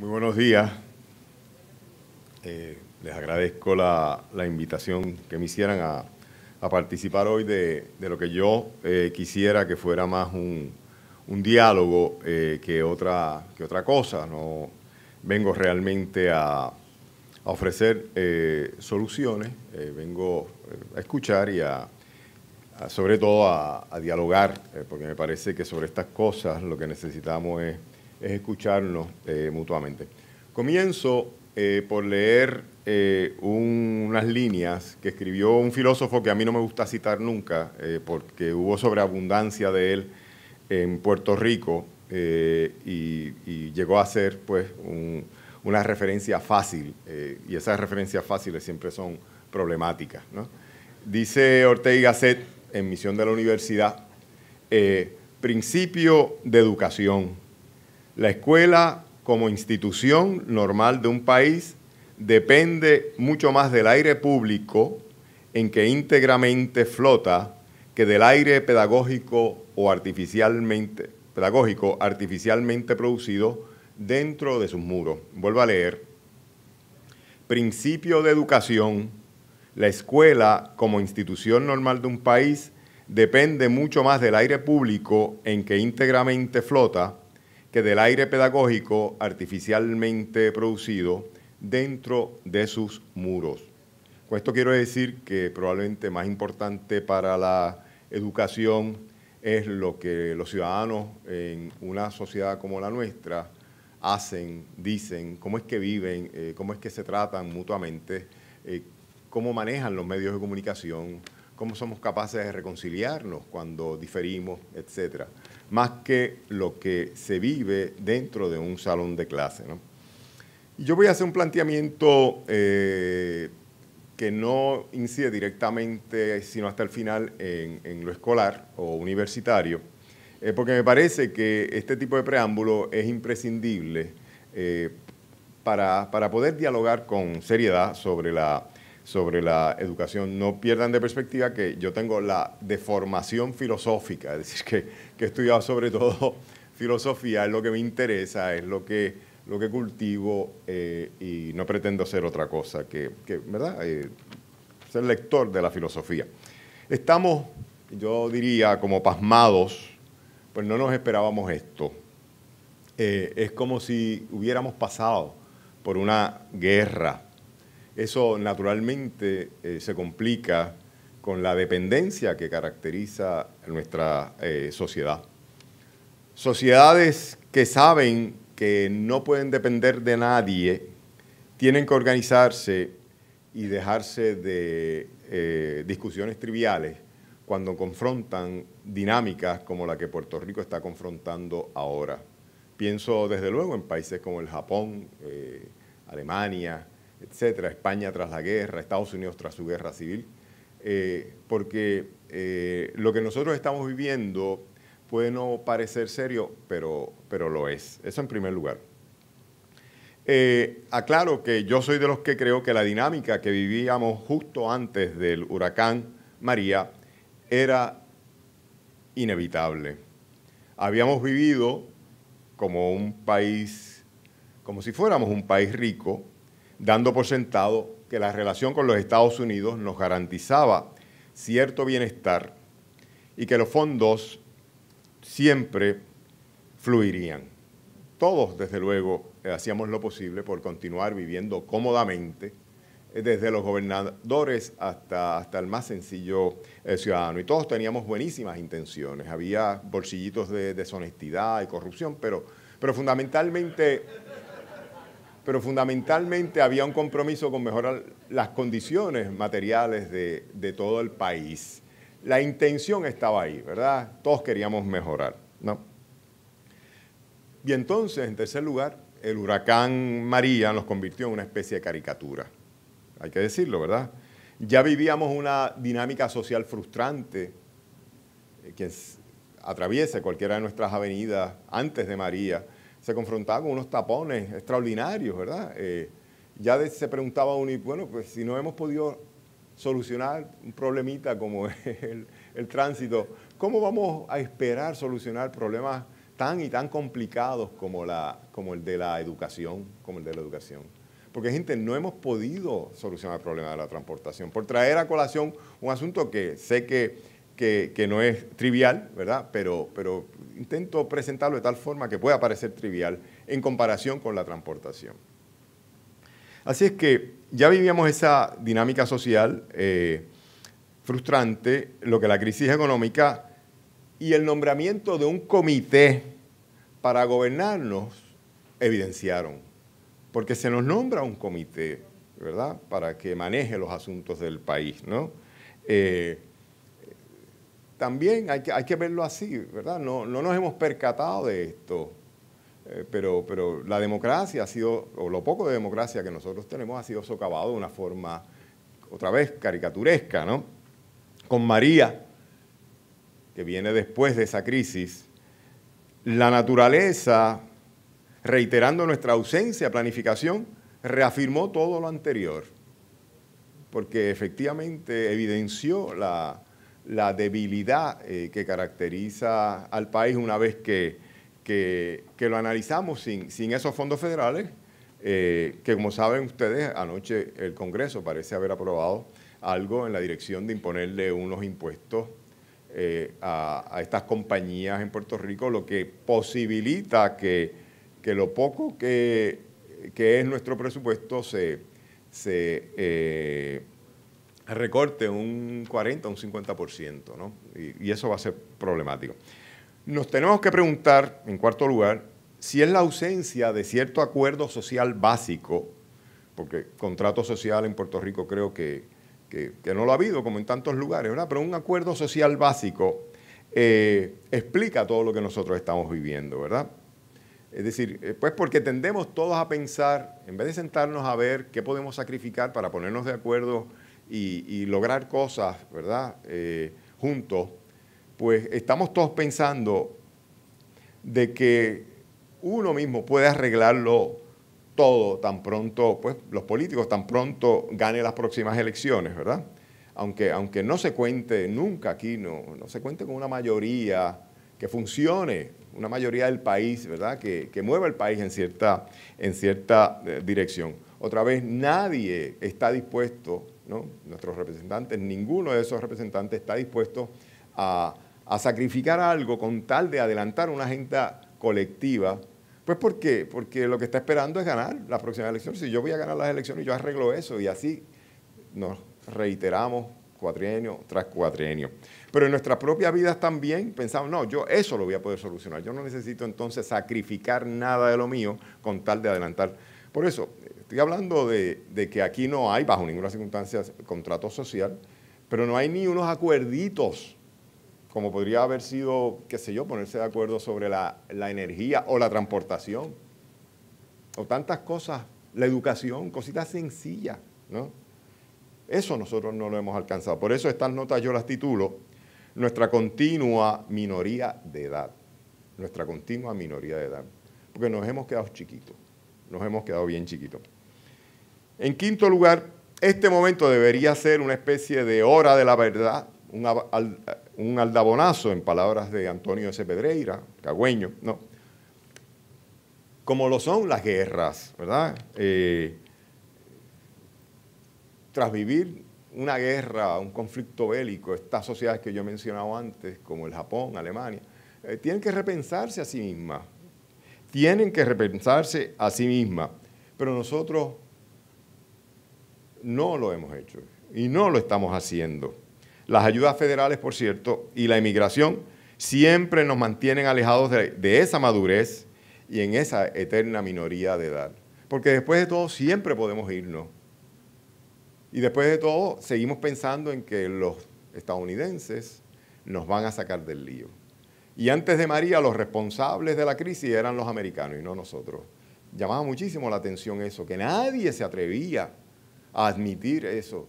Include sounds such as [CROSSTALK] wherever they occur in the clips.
Muy buenos días. Eh, les agradezco la, invitación que me hicieran a, participar hoy de, lo que yo eh, quisiera que fuera más un, diálogo eh, que, otra, que otra cosa. No vengo realmente a, ofrecer soluciones, vengo a escuchar y sobre todo a, dialogar, porque me parece que sobre estas cosas lo que necesitamos es es escucharnos eh, mutuamente. Comienzo eh, por leer eh, unas líneas que escribió un filósofo que a mí no me gusta citar nunca, porque hubo sobreabundancia de él en Puerto Rico y, llegó a ser pues, una referencia fácil, y esas referencias fáciles siempre son problemáticas. Dice Ortega y Gasset en Misión de la Universidad, principio de educación la escuela como institución normal de un país depende mucho más del aire público en que íntegramente flota que del aire pedagógico o artificialmente pedagógico artificialmente producido dentro de sus muros. Vuelvo a leer. Principio de educación. La escuela como institución normal de un país depende mucho más del aire público en que íntegramente flota que del aire pedagógico artificialmente producido dentro de sus muros. Con esto quiero decir que probablemente más importante para la educación es lo que los ciudadanos en una sociedad como la nuestra hacen, dicen, cómo es que viven, eh, cómo es que se tratan mutuamente, eh, cómo manejan los medios de comunicación, cómo somos capaces de reconciliarnos cuando diferimos, etcétera, más que lo que se vive dentro de un salón de clase. yo voy a hacer un planteamiento eh, que no incide directamente, sino hasta el final, en, lo escolar o universitario, eh, porque me parece que este tipo de preámbulo es imprescindible eh, para poder dialogar con seriedad sobre la sobre la educación. No pierdan de perspectiva que yo tengo la deformación filosófica, es decir, que, que he estudiado sobre todo [LAUGHS] filosofía, es lo que me interesa, es lo que, lo que cultivo eh, y no pretendo ser otra cosa que, ¿verdad? Eh, ser lector de la filosofía. Estamos, yo diría, como pasmados, pues no nos esperábamos esto. Eh, es como si hubiéramos pasado por una guerra eso naturalmente eh, se complica con la dependencia que caracteriza nuestra eh, sociedad. Sociedades que saben que no pueden depender de nadie, tienen que organizarse y dejarse de eh, discusiones triviales cuando confrontan dinámicas como la que Puerto Rico está confrontando ahora. Pienso desde luego en países como el Japón, Alemania, etcétera, España tras la guerra, Estados Unidos tras su guerra civil, eh, porque eh, lo que nosotros estamos viviendo puede no parecer serio, pero, lo es. Eso en primer lugar. Eh, aclaro que yo soy de los que creo que la dinámica que vivíamos justo antes del huracán María era inevitable. Habíamos vivido como un país, como si fuéramos un país rico, dando por sentado que la relación con los Estados Unidos nos garantizaba cierto bienestar y que los fondos siempre fluirían. Todos, desde luego, eh, hacíamos lo posible por continuar viviendo cómodamente, eh, desde los gobernadores hasta, hasta el más sencillo eh, ciudadano. Y todos teníamos buenísimas intenciones. Había bolsillitos de deshonestidad y corrupción, pero, pero fundamentalmente pero fundamentalmente había un compromiso con mejorar las condiciones materiales de, todo el país. La intención estaba ahí, ¿verdad? Todos queríamos mejorar, ¿no? Y entonces, en tercer lugar, el huracán María nos convirtió en una especie de caricatura. Hay que decirlo, ¿verdad? Ya vivíamos una dinámica social frustrante eh, que atraviesa cualquiera de nuestras avenidas antes de María se confrontaba con unos tapones extraordinarios, ¿verdad? Eh, ya se preguntaba uno, y bueno, pues si no hemos podido solucionar un problemita como es [LAUGHS] el, tránsito, ¿cómo vamos a esperar solucionar problemas tan y tan complicados como, la, como el de la educación? Como el de la educación. Porque, gente, no hemos podido solucionar el problema de la transportación. Por traer a colación un asunto que sé que que, no es trivial, ¿verdad? Pero, pero intento presentarlo de tal forma que pueda parecer trivial en comparación con la transportación. Así es que ya vivíamos esa dinámica social eh, frustrante, lo que la crisis económica y el nombramiento de un comité para gobernarnos evidenciaron, porque se nos nombra un comité, ¿verdad?, para que maneje los asuntos del país, ¿no? Eh, también hay que, hay que verlo así, ¿verdad? No, no nos hemos percatado de esto, eh, pero, pero la democracia ha sido, o lo poco de democracia que nosotros tenemos ha sido socavado de una forma, otra vez, caricaturesca, ¿no? Con María, que viene después de esa crisis, la naturaleza, reiterando nuestra ausencia planificación, reafirmó todo lo anterior, porque efectivamente evidenció la la debilidad eh, que caracteriza al país una vez que, que, lo analizamos sin, sin, esos fondos federales, eh, que como saben ustedes, anoche el Congreso parece haber aprobado algo en la dirección de imponerle unos impuestos eh, a, estas compañías en Puerto Rico, lo que posibilita que, lo poco que, que, es nuestro presupuesto se, se recorte un 40, un 50%, ¿no? y, eso va a ser problemático. Nos tenemos que preguntar, en cuarto lugar, si es la ausencia de cierto acuerdo social básico, porque contrato social en Puerto Rico creo que, que, no lo ha habido, como en tantos lugares, ¿verdad? Pero un acuerdo social básico eh, explica todo lo que nosotros estamos viviendo, ¿verdad? Es decir, eh, pues porque tendemos todos a pensar, en vez de sentarnos a ver qué podemos sacrificar para ponernos de acuerdo y, lograr cosas, ¿verdad? Eh, juntos, pues estamos todos pensando de que uno mismo puede arreglarlo todo tan pronto, pues los políticos tan pronto gane las próximas elecciones, ¿verdad? Aunque, aunque no se cuente nunca aquí, no, no se cuente con una mayoría que funcione, una mayoría del país, ¿verdad? Que, mueva el país en cierta, en cierta eh, dirección. Otra vez, nadie está dispuesto nuestros representantes, ninguno de esos representantes está dispuesto a, sacrificar algo con tal de adelantar una agenda colectiva. Pues ¿por qué? Porque lo que está esperando es ganar la próxima elección. Si yo voy a ganar las elecciones, yo arreglo eso y así nos reiteramos cuatrienio tras cuatrienio. Pero en nuestras propias vidas también pensamos, no, yo eso lo voy a poder solucionar. Yo no necesito entonces sacrificar nada de lo mío con tal de adelantar. Por eso, Estoy hablando de, que aquí no hay, bajo ninguna circunstancia, contrato social, pero no hay ni unos acuerditos, como podría haber sido, qué sé yo, ponerse de acuerdo sobre la, la energía o la transportación, o tantas cosas, la educación, cositas sencillas, ¿no? Eso nosotros no lo hemos alcanzado. Por eso estas notas yo las titulo Nuestra continua minoría de edad. Nuestra continua minoría de edad. Porque nos hemos quedado chiquitos. Nos hemos quedado bien chiquitos. En quinto lugar, este momento debería ser una especie de hora de la verdad, un, aldabonazo, en palabras de Antonio S. Pedreira, cagüeño, no. Como lo son las guerras, ¿verdad? Eh, tras vivir una guerra, un conflicto bélico, estas sociedades que yo he mencionado antes, como el Japón, Alemania, eh, tienen que repensarse a sí mismas. Tienen que repensarse a sí mismas. Pero nosotros no lo hemos hecho y no lo estamos haciendo. Las ayudas federales, por cierto, y la inmigración siempre nos mantienen alejados de, de esa madurez y en esa eterna minoría de edad. Porque después de todo siempre podemos irnos. Y después de todo seguimos pensando en que los estadounidenses nos van a sacar del lío. Y antes de María los responsables de la crisis eran los americanos y no nosotros. Llamaba muchísimo la atención eso, que nadie se atrevía a admitir eso.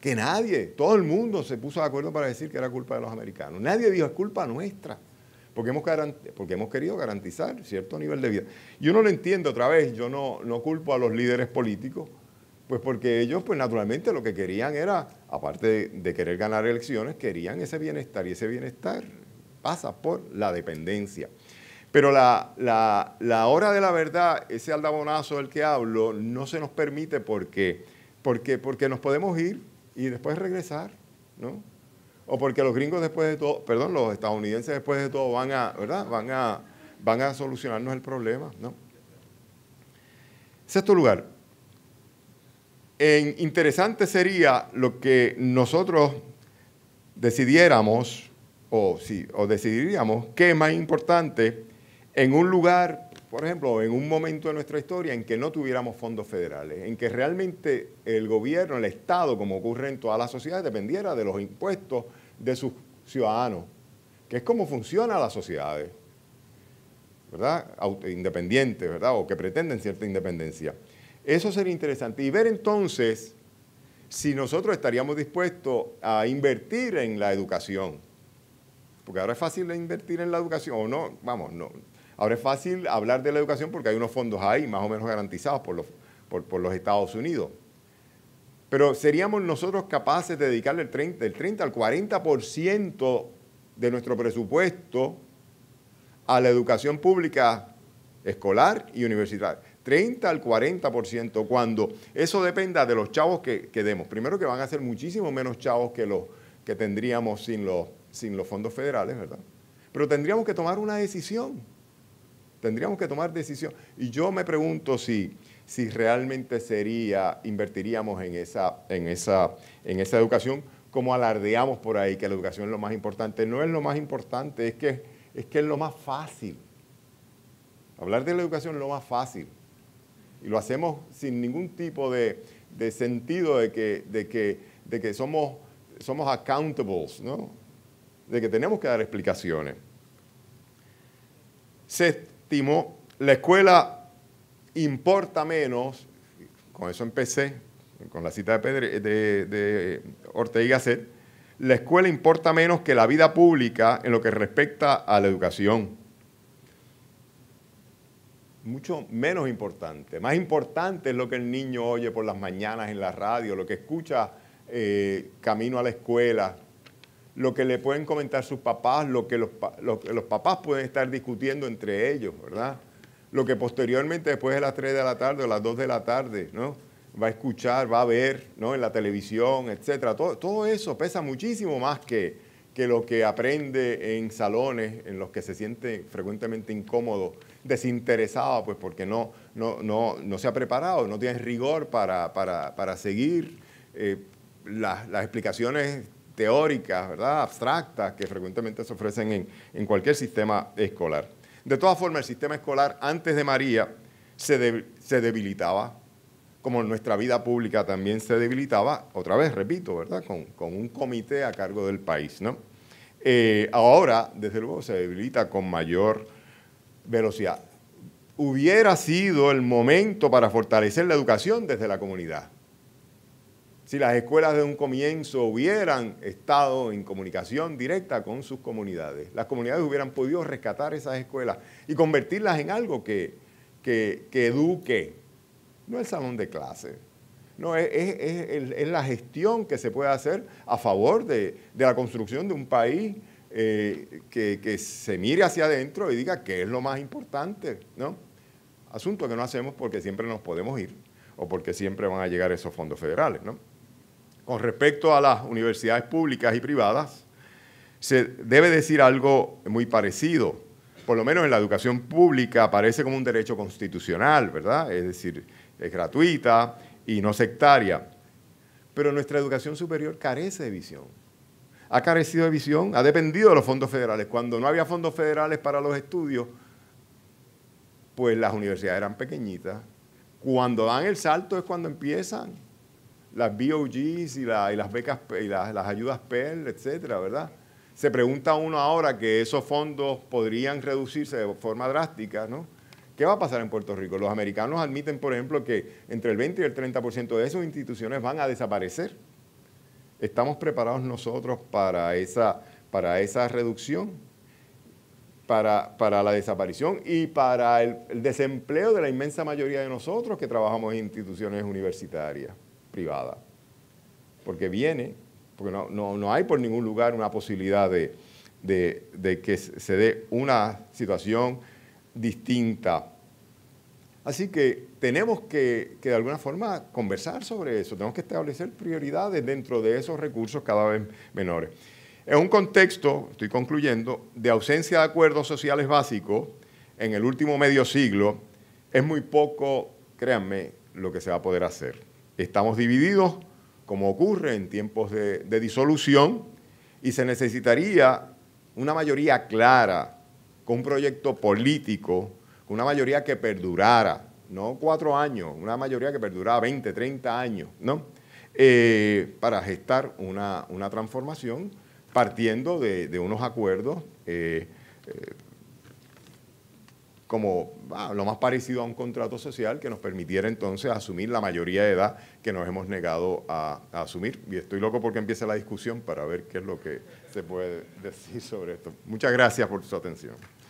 Que nadie, todo el mundo se puso de acuerdo para decir que era culpa de los americanos. Nadie dijo, es culpa nuestra, porque hemos, porque hemos querido garantizar cierto nivel de vida. Y no lo entiendo, otra vez, yo no, no culpo a los líderes políticos, pues porque ellos, pues naturalmente lo que querían era, aparte de querer ganar elecciones, querían ese bienestar y ese bienestar pasa por la dependencia. Pero la, hora de la verdad, ese aldabonazo del que hablo, no se nos permite porque, porque, porque nos podemos ir y después regresar, ¿no? O porque los gringos después de todo, perdón, los estadounidenses después de todo van a, ¿verdad? Van a, van a solucionarnos el problema, ¿no? Sexto lugar, interesante sería lo que nosotros decidiéramos o, o decidiríamos qué es más importante en un lugar, por ejemplo, en un momento de nuestra historia en que no tuviéramos fondos federales, en que realmente el gobierno, el Estado, como ocurre en todas las sociedades, dependiera de los impuestos de sus ciudadanos, que es como funciona las sociedades, ¿verdad? Independientes, ¿verdad? O que pretenden cierta independencia. Eso sería interesante. Y ver entonces si nosotros estaríamos dispuestos a invertir en la educación. Porque ahora es fácil invertir en la educación, o no, vamos, no, Ahora es fácil hablar de la educación porque hay unos fondos ahí, más o menos garantizados por los, Estados Unidos. Pero seríamos nosotros capaces de dedicarle el 30, al 40% de nuestro presupuesto a la educación pública escolar y universitaria. 30 al 40% cuando eso dependa de los chavos que, demos. Primero que van a ser muchísimo menos chavos que los que tendríamos sin los, sin los fondos federales, ¿verdad? Pero tendríamos que tomar una decisión. Tendríamos que tomar decisión. Y yo me pregunto si, si realmente sería, invertiríamos en esa, en, esa, en esa educación, como alardeamos por ahí, que la educación es lo más importante. No es lo más importante, es que es, que es lo más fácil. Hablar de la educación es lo más fácil. Y lo hacemos sin ningún tipo de, sentido de que, de que, de que somos, somos accountables, ¿no? de que tenemos que dar explicaciones. Sexto último la escuela importa menos, con eso empecé, con la cita de, de, Ortega y Gasset, la escuela importa menos que la vida pública en lo que respecta a la educación. Mucho menos importante. Más importante es lo que el niño oye por las mañanas en la radio, lo que escucha eh, camino a la escuela, lo que le pueden comentar sus papás, lo que los, papás pueden estar discutiendo entre ellos, ¿verdad? Lo que posteriormente, después de las 3 de la tarde o las 2 de la tarde, ¿no? va a escuchar, va a ver ¿no? en la televisión, etcétera. Todo, todo, eso pesa muchísimo más que, que lo que aprende en salones en los que se siente frecuentemente incómodo, desinteresado, pues porque no, no, no, no se ha preparado, no tiene rigor para, para, seguir eh, las, las, explicaciones teóricas, ¿verdad? abstractas, que frecuentemente se ofrecen en, cualquier sistema escolar. De todas formas, el sistema escolar antes de María se, debilitaba, como nuestra vida pública también se debilitaba, otra vez, repito, ¿verdad? Con, un comité a cargo del país. ¿no? Eh, ahora, desde luego, se debilita con mayor velocidad. Hubiera sido el momento para fortalecer la educación desde la comunidad si las escuelas de un comienzo hubieran estado en comunicación directa con sus comunidades, las comunidades hubieran podido rescatar esas escuelas y convertirlas en algo que, que, eduque. No el salón de clases, no, es, es, la gestión que se puede hacer a favor de, la construcción de un país eh, que, que, se mire hacia adentro y diga qué es lo más importante, ¿no? Asunto que no hacemos porque siempre nos podemos ir o porque siempre van a llegar esos fondos federales, ¿no? con respecto a las universidades públicas y privadas, se debe decir algo muy parecido. Por lo menos en la educación pública aparece como un derecho constitucional, ¿verdad? Es decir, es gratuita y no sectaria. Pero nuestra educación superior carece de visión. Ha carecido de visión, ha dependido de los fondos federales. Cuando no había fondos federales para los estudios, pues las universidades eran pequeñitas. Cuando dan el salto es cuando empiezan las BOGs y, las becas y las ayudas PEL, etcétera, ¿verdad? Se pregunta uno ahora que esos fondos podrían reducirse de forma drástica, ¿no? ¿Qué va a pasar en Puerto Rico? Los americanos admiten, por ejemplo, que entre el 20 y el 30% de esas instituciones van a desaparecer. ¿Estamos preparados nosotros para esa, reducción, para, la desaparición y para el desempleo de la inmensa mayoría de nosotros que trabajamos en instituciones universitarias? privada. Porque viene, porque no, hay por ningún lugar una posibilidad de, que se dé una situación distinta. Así que tenemos que, de alguna forma conversar sobre eso, tenemos que establecer prioridades dentro de esos recursos cada vez menores. En un contexto, estoy concluyendo, de ausencia de acuerdos sociales básicos en el último medio siglo, es muy poco, créanme, lo que se va a poder hacer. Estamos divididos, como ocurre en tiempos de, disolución, y se necesitaría una mayoría clara, con un proyecto político, una mayoría que perdurara, no cuatro años, una mayoría que perdurara 20, 30 años, ¿no? Eh, para gestar una, transformación partiendo de, unos acuerdos eh, eh, como ah, lo más parecido a un contrato social que nos permitiera entonces asumir la mayoría de edad que nos hemos negado a, a asumir. Y estoy loco porque empiece la discusión para ver qué es lo que se puede decir sobre esto. Muchas gracias por su atención.